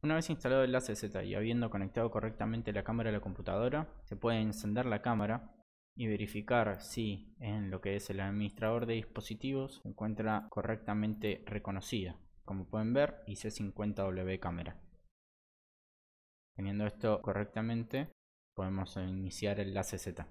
Una vez instalado el ACZ y habiendo conectado correctamente la cámara a la computadora, se puede encender la cámara y verificar si en lo que es el administrador de dispositivos se encuentra correctamente reconocida. Como pueden ver, IC50W cámara. Teniendo esto correctamente, podemos iniciar el ACZ.